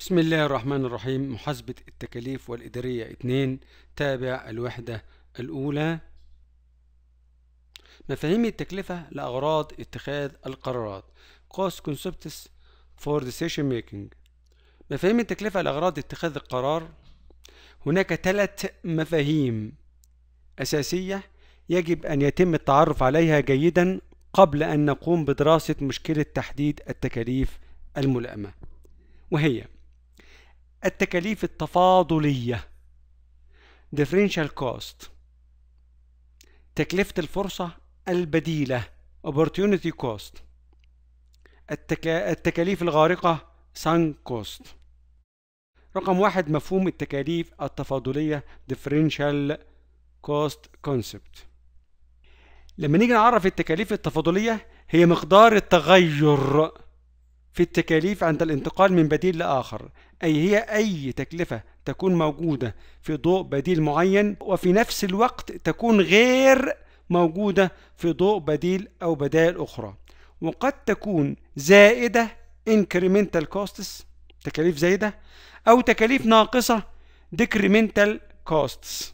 بسم الله الرحمن الرحيم محاسبة التكاليف والإدارية 2 تابع الوحدة الأولى مفاهيم التكلفة لأغراض اتخاذ القرارات cost concepts for decision making مفاهيم التكلفة لأغراض اتخاذ القرار هناك ثلاث مفاهيم أساسية يجب أن يتم التعرف عليها جيدا قبل أن نقوم بدراسة مشكلة تحديد التكاليف الملائمة وهي التكاليف التفاضلية differential cost تكلفة الفرصة البديلة opportunity cost التك... التكاليف الغارقة sunk cost رقم واحد مفهوم التكاليف التفاضلية differential cost concept لما نيجي نعرف التكاليف التفاضلية هي مقدار التغير في التكاليف عند الانتقال من بديل لآخر أي هي أي تكلفة تكون موجودة في ضوء بديل معين وفي نفس الوقت تكون غير موجودة في ضوء بديل أو بدائل أخرى وقد تكون زائدة incremental costs تكاليف زايدة أو تكاليف ناقصة decremental costs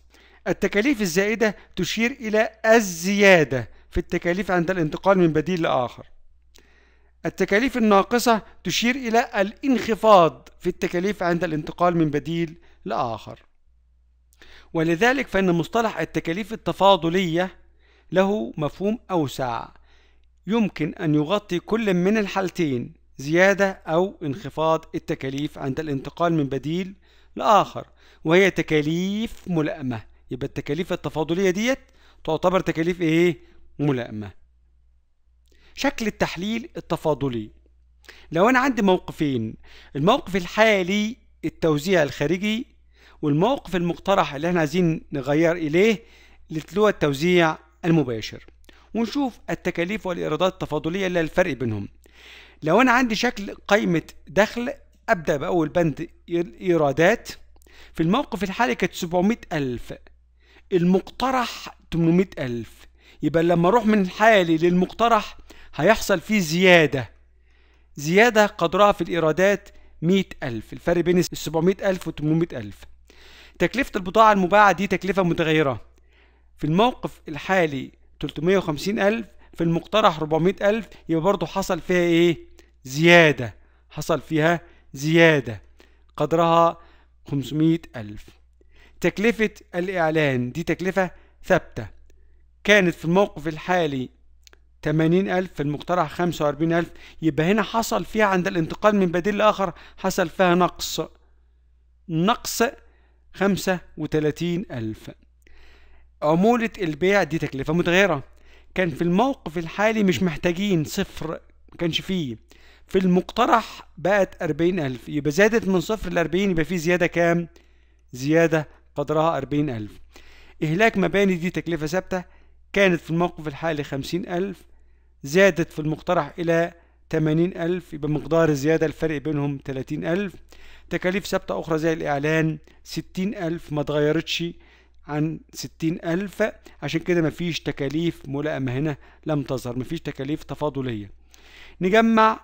التكاليف الزائدة تشير إلى الزيادة في التكاليف عند الانتقال من بديل لآخر التكاليف الناقصة تشير إلى الانخفاض في التكاليف عند الانتقال من بديل لآخر ولذلك فإن مصطلح التكاليف التفاضلية له مفهوم أوسع يمكن أن يغطي كل من الحالتين زيادة أو انخفاض التكاليف عند الانتقال من بديل لآخر وهي تكاليف ملائمة يبقى التكاليف التفاضلية ديت تعتبر تكاليف إيه؟ ملائمة شكل التحليل التفاضلي لو أنا عندي موقفين الموقف الحالي التوزيع الخارجي والموقف المقترح اللي احنا عايزين نغير إليه اللي هو التوزيع المباشر ونشوف التكاليف والإيرادات التفاضلية اللي الفرق بينهم لو أنا عندي شكل قائمة دخل أبدأ بأول بند إيرادات في الموقف الحالي كانت 700 ألف المقترح 800 ألف يبقى لما أروح من الحالي للمقترح هيحصل فيه زيادة زيادة قدرها في الإيرادات مئة ألف الفرق بين ألف و ألف تكلفة البضاعة المباعة دي تكلفة متغيرة في الموقف الحالي ألف في المقترح ألف يبقى برضه حصل فيها إيه؟ زيادة حصل فيها زيادة قدرها ألف تكلفة الإعلان دي تكلفة ثابتة كانت في الموقف الحالي 80 ألف في المقترح 45 ألف يبقى هنا حصل فيها عند الانتقال من بديل لآخر حصل فيها نقص نقص 35 ألف عمولة البيع دي تكلفة متغيرة كان في الموقف الحالي مش محتاجين صفر ما كانش فيه في المقترح بقت 40 ألف يبقى زادت من صفر ل 40 يبقى فيه زيادة كام؟ زيادة قدرها 40 ألف إهلاك مباني دي تكلفة ثابتة كانت في الموقف الحالي 50 ألف زادت في المقترح إلى 80000 يبقى مقدار الزيادة الفرق بينهم 30000 تكاليف ثابتة أخرى زي الإعلان 60000 ما اتغيرتش عن 60000 عشان كده مفيش تكاليف ملائمة هنا لم تظهر مفيش تكاليف تفاضلية نجمع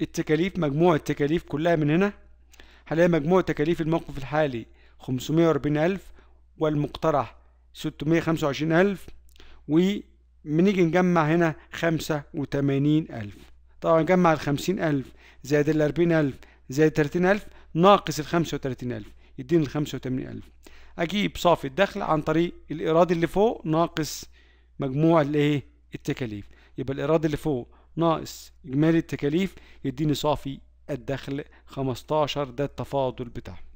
التكاليف مجموع التكاليف كلها من هنا هلاقي مجموع تكاليف الموقف الحالي 540000 والمقترح 625000 و بنيجي نجمع هنا خمسة وتمانين ألف طبعا نجمع الخمسين ألف زائد الأربعين ألف زائد تلاتين ألف ناقص الخمسة وتلاتين ألف يديني الخمسة وتمانين ألف أجيب صافي الدخل عن طريق الإيراد اللي فوق ناقص مجموع الإيه التكاليف يبقى الإيراد اللي فوق ناقص إجمالي التكاليف يديني صافي الدخل خمستاشر ده التفاضل بتاعهم